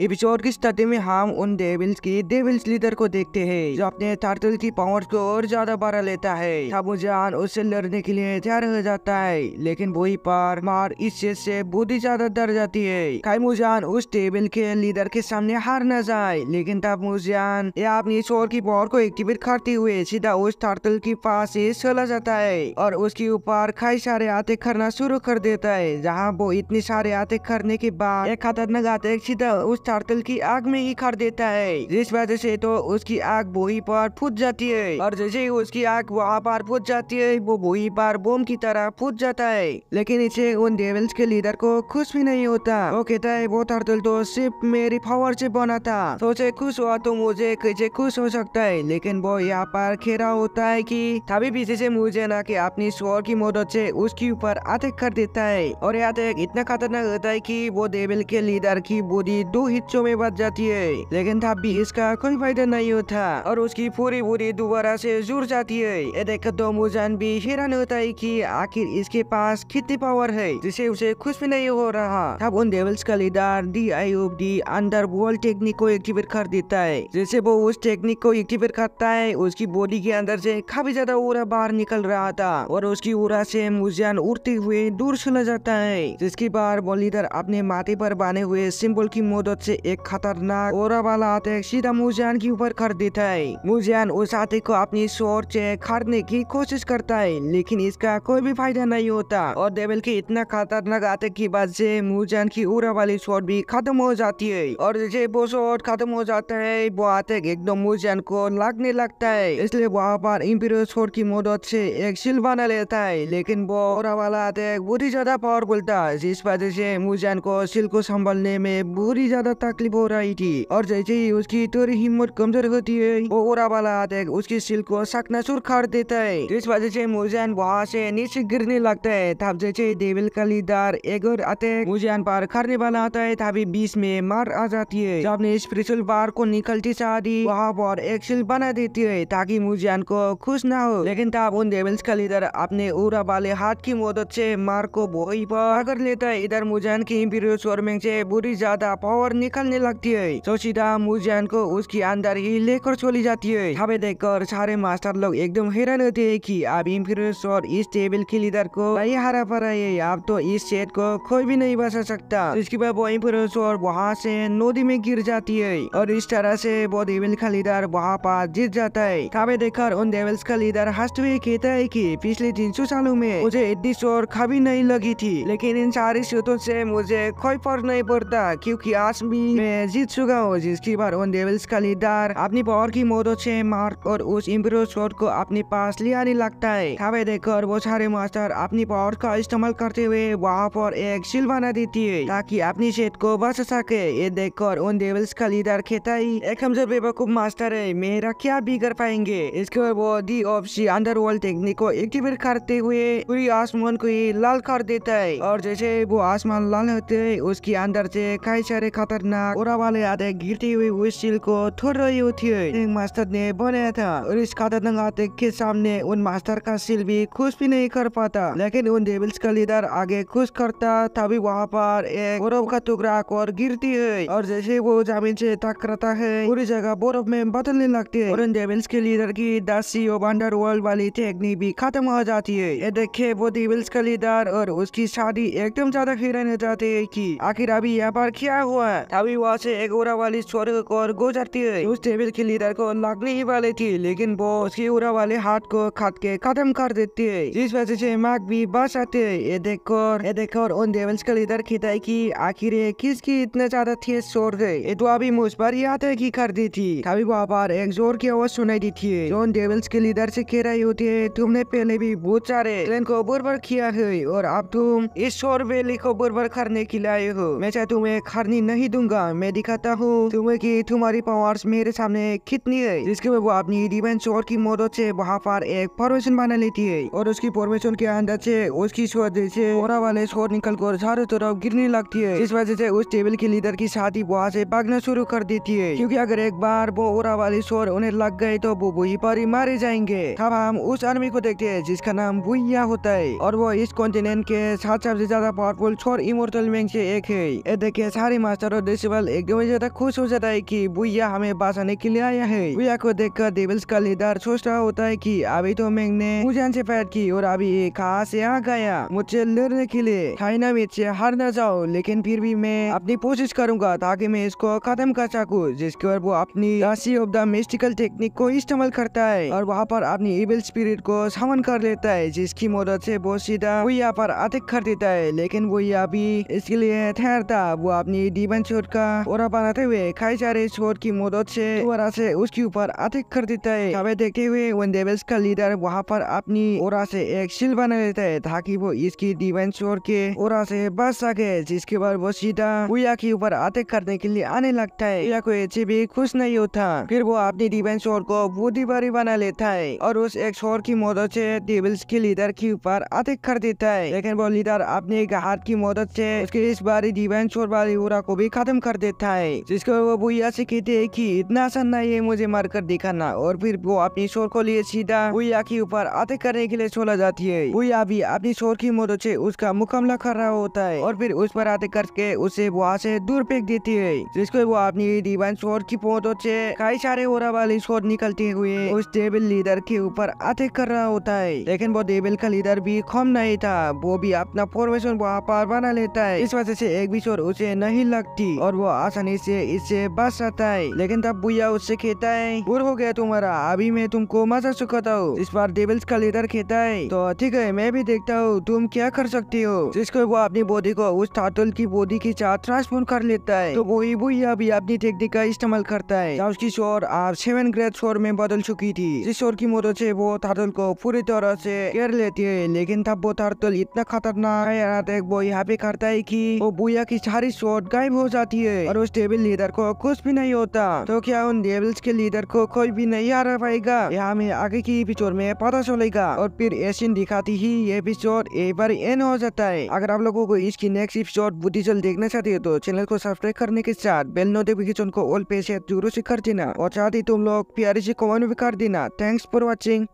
episode की starting में हम उन डेविल्स की डेविल्स लीडर को देखते हैं जो अपने टार्टल की पावर्स को और ज्यादा बढ़ा लेता है साबुजान उससे लड़ने के लिए तैयार हो जाता है लेकिन वही पर मार इस चीज से बहुत ही ज्यादा डर जाती है कायमुजान उस टेबल के लीडर के सामने हार न जाए लेकिन तब मुजान अपनी शोर की पावर को एक्टिवेट करते हुए सीधा उस टार्टल के पास ऐसी चला जाता है और उसके ऊपर कई सारे आते करना शुरू कर देता है जहाँ वो इतने सारे आते करने के बाद एक खतरनाक आते सीधा उस टार्टल की आग में ही खड़ देता है जिस वजह से तो उसकी आग बोही पर फूट जाती है और जैसे ही उसकी आग वहाँ पर फूट जाती है वो बोही पर बोम की तरह फूट जाता है लेकिन इसे उन डेविल्स के लीडर को खुश भी नहीं होता वो कहता है वो टार्टल तो सिर्फ मेरी पावर से बना था सोचे खुश हुआ तो मुझे कैसे खुश हो सकता है लेकिन वो यहाँ पर खेरा होता है की तभी पीछे से मुझे ना कि अपनी स्वर की मदद से उसके ऊपर अटैक कर देता है और यह अटैक इतना खतरनाक होता है कि वो डेविल के लीडर की बॉडी दो हिस्सों में बच जाती है लेकिन तब भी इसका कोई फायदा नहीं होता और उसकी पूरी पूरी दोबारा से जुड़ जाती है ये देख तो मुजान भी हैरान होता है की आखिर इसके पास कितनी पावर है जिसे उसे खुश भी नहीं हो रहा तब उन डेवल्स का leader D I D underworld technique को एक्टिवेट कर देता है जैसे वो उस टेक्निक को एक्टिवेट करता है उसकी बॉडी के अंदर से काफी ज्यादा उरा बाहर निकल रहा था और उसकी उरा से मुजान उड़ते हुए दूर चला जाता है जिसके बाद वो लीडर अपने माथे पर बने हुए सिंबल की मदद से एक खतरनाक और वाला आते सीधा मुजैन के ऊपर कर देता है मुजैन उस हाथी को अपनी शोर से खड़ने की कोशिश करता है लेकिन इसका कोई भी फायदा नहीं होता और देवल के इतना खतरनाक आते की वजह से मुजैन की उड़ा वाली शोर भी खत्म हो जाती है और जैसे वो शोर खत्म हो जाता है वो आते एकदम मुजैन को लगने लगता है इसलिए वहाँ पर इम्पीरियो शोर की मदद से एक शिल बना लेता है लेकिन वो ओरा वाला अटैक बहुत ही ज्यादा पावरफुल था जिस वजह से मुजैन को सिल को संभालने में बहुत ही ज्यादा तकलीफ हो रही थी और जैसे ही उसकी थोड़ी हिम्मत कमजोर होती है वो ओरा वाला है उसकी सिल को सकना सुर खाड़ देता है इस वजह से मुजैन वहाँ से नीचे गिरने लगता है तब जैसे देविल कलीदार एक और है मुजैन पर करने वाला आता है तभी बीच में मार आ जाती है जब ने स्पिरिचुअल बार को निकलती शादी वहाँ पर एक सिल बना देती है ताकि मुजैन को खुश ना हो लेकिन तब उन देविल्स का लीडर अपने उरा वाले हाथ की मदद से मार को बोई पर कर लेता है इधर मुजैन की इंपीरियर स्वर्मिंग से बुरी ज्यादा पावर निकालने लगती है सोचिता मुरजैन को उसके अंदर ही लेकर चली जाती है हमें देखकर सारे मास्टर लोग एकदम हैरान होते हैं कि अब इम्फ्लुएंस इस टेबल के लीडर को नहीं हरा पा रहे अब तो इस सेट को कोई भी नहीं बचा सकता इसके बाद वो इम्फ्लुएंस वहाँ से नदी में गिर जाती है और इस तरह से वो देवल का लीडर वहाँ पर जीत जाता है हमें देखकर उन देवल्स का लीडर हंसते हुए कहता है की पिछले तीन सौ सालों में मुझे इतनी शोर कभी नहीं लगी थी लेकिन इन सारी स्रोतों से मुझे कोई फर्क नहीं पड़ता क्योंकि आज भी मैं जीत चुका हूँ जिसकी बार उन डेविल्स का लीडर अपनी पावर की मदद से मार्क और उस इम्प्रो शॉट को अपने पास ले आने लगता है हवे देखकर वो सारे मास्टर अपनी पावर का इस्तेमाल करते हुए वहाँ पर एक शिल बना देती है ताकि अपनी शेत को बच सके ये देखकर उन डेविल्स का लीडर खेता ही एक कमजोर बेबकूफ मास्टर है मेरा क्या बिगड़ पाएंगे इसके बाद वो D of C underworld technique को एक्टिवेट करते हुए पूरी आसमान को ही लाल कर देता है और जैसे वो आसमान लाल होते है उसके अंदर से कई सारे खतर करना ओरा वाले आते गिरती हुई हुई को थोड़ रही होती है एक मास्टर ने बनाया था और इस खतरनाक आते के सामने उन मास्टर का सिल भी खुश भी नहीं कर पाता लेकिन उन डेविल्स का लीडर आगे खुश करता तभी वहाँ पर एक बर्फ का टुकड़ा और गिरती है और जैसे वो जमीन से टकराता है पूरी जगह बर्फ में बदलने लगती है और उन डेविल्स के लीडर की दासी और अंडर वर्ल्ड वाली टेक्निक भी खत्म हो जाती है ये देखे वो डेविल्स का लीडर और उसकी शादी एकदम ज्यादा हैरान हो जाती है की आखिर अभी यहाँ पर क्या हुआ तभी वहाँ से एक उड़ा वाली स्वर्ग और गुजरती है उस टेबल के लीडर को लगने ही वाले थी लेकिन वो उसकी उड़ा वाले हाथ को खाद के खत्म कर देती है जिस वजह से मार्ग भी बच आते है ये देखकर ये देखकर उन टेबल्स का लीडर खीता है की आखिर किसकी इतने ज्यादा थी शोर गए ये तो अभी मुझ पर याद है की कर दी थी तभी वहाँ पर एक जोर की आवाज सुनाई दी थी उन टेबल्स के लीडर से कह रही होती है तुमने पहले भी बहुत सारे ट्रेन को बुरबर किया है और अब तुम इस शोर वेली को बुरबर करने के लिए आये हो मैं चाहे तुम्हें खरनी नहीं दूंगा मैं दिखाता हूँ तुम्हें की तुम्हारी पावर्स मेरे सामने कितनी है जिसके वो अपनी डिवेंस शोर की मदद से वहाँ पर एक फॉर्मेशन बना लेती है और उसकी फॉर्मेशन के अंदर से उसकी शोर जैसे ओरा वाले शोर निकल कर चारों तरफ गिरने लगती है इस वजह से उस टेबल की लीडर की शादी वहाँ से भागना शुरू कर देती है क्यूँकी अगर एक बार वो ओरा वाले शोर उन्हें लग गए तो वो वही पर ही मारे जाएंगे अब हम उस आर्मी को देखते है जिसका नाम भुइया होता है और वो इस कॉन्टिनेंट के साथ सबसे ज्यादा पावरफुल छोर इमोर्टल में से एक है ये देखिए सारे मास्टर और डेसिमल एकदम ही ज्यादा खुश हो जाता है कि भूया हमें बचाने के लिए आया है भूया को देखकर डेबल्स का लीडर सोच रहा होता है कि अभी तो मैंने ने से पैर की और अभी कहा से आ गया मुझे लड़ने के लिए चाइना में हार ना जाओ लेकिन फिर भी मैं अपनी कोशिश करूंगा ताकि मैं इसको खत्म कर सकू जिसके और वो अपनी राशि ऑफ द मिस्टिकल टेक्निक को इस्तेमाल करता है और वहाँ पर अपनी इविल स्पिरिट को समन कर लेता है जिसकी मदद ऐसी वो सीधा भूया पर अधिक कर देता है लेकिन वो भी इसके लिए ठहरता वो अपनी डिवन छोट का ओरा बनाते हुए खाई जा रहे छोट की मदद से ओरा से उसके ऊपर अधिक कर देता है हमें देखते हुए वन का लीडर वहाँ पर अपनी ओरा से एक शिल बना लेता है ताकि वो इसकी डिवाइन चोर के ओरा से बच सके जिसके बाद वो सीधा उया के ऊपर अटैक करने के लिए आने लगता है उया को ऐसे भी खुश नहीं होता फिर वो अपनी डिवाइन चोर को बुद्धिबारी बना लेता है और उस एक चोर की मदद से डेविल्स के लीडर के ऊपर अटैक कर देता है लेकिन वो लीडर अपने हाथ की मदद से उसके इस बारी डिवाइन चोर वाली ओरा को भी खत्म कर देता है जिसको वो भूया से कहते हैं कि इतना आसान नहीं है मुझे मारकर दिखाना और फिर वो अपनी शोर को लिए सीधा भूया के ऊपर आते करने के लिए चला जाती है भूया भी अपनी शोर की मदद से उसका मुकाबला कर रहा होता है और फिर उस पर आते करके उसे वहाँ से दूर फेंक देती है जिसको वो अपनी दीवान शोर की मदद से कई सारे ओरा वाली शोर निकलते हुए उस टेबल लीडर के ऊपर अटैक कर रहा होता है लेकिन वो डेविल का लीडर भी कम नहीं था वो भी अपना फॉर्मेशन वहाँ पर बना लेता है इस वजह से एक भी शोर उसे नहीं लगती और वो आसानी से इससे बच सकता है लेकिन तब बुया उससे खेता है बुर हो गया तुम्हारा अभी मैं तुमको मजा सुखाता हूँ इस बार डेबल्स का लीडर खेता है तो ठीक है मैं भी देखता हूँ तुम क्या कर सकती हो जिसको वो अपनी बॉडी को उस थातुल की बॉडी के साथ ट्रांसफॉर्म कर लेता है तो वही बुया भी अपनी टेक्निक का इस्तेमाल करता है उसकी शोर आप सेवन ग्रेड शोर में बदल चुकी थी जिस शोर की मदद से वो थातुल को पूरी तरह से घेर लेती है लेकिन तब वो थातुल इतना खतरनाक है वो यहाँ पे करता है की वो बुया की सारी शोर गायब हो जाती जाती है और उस टेबल लीडर को कुछ भी नहीं होता तो क्या उन टेबल्स के लीडर को कोई भी नहीं हरा पाएगा यह हमें आगे की एपिसोड में पता चलेगा और फिर एशियन दिखाती ही ये एपिसोड एक बार एन हो जाता है अगर आप लोगों को इसकी नेक्स्ट एपिसोड बुद्धिजल देखना चाहते हो तो चैनल को सब्सक्राइब करने के साथ बेल नोटिफिकेशन को ऑल पे से जरूर से कर देना और साथ ही तुम लोग प्यारी से कमेंट भी कर देना थैंक्स फॉर वॉचिंग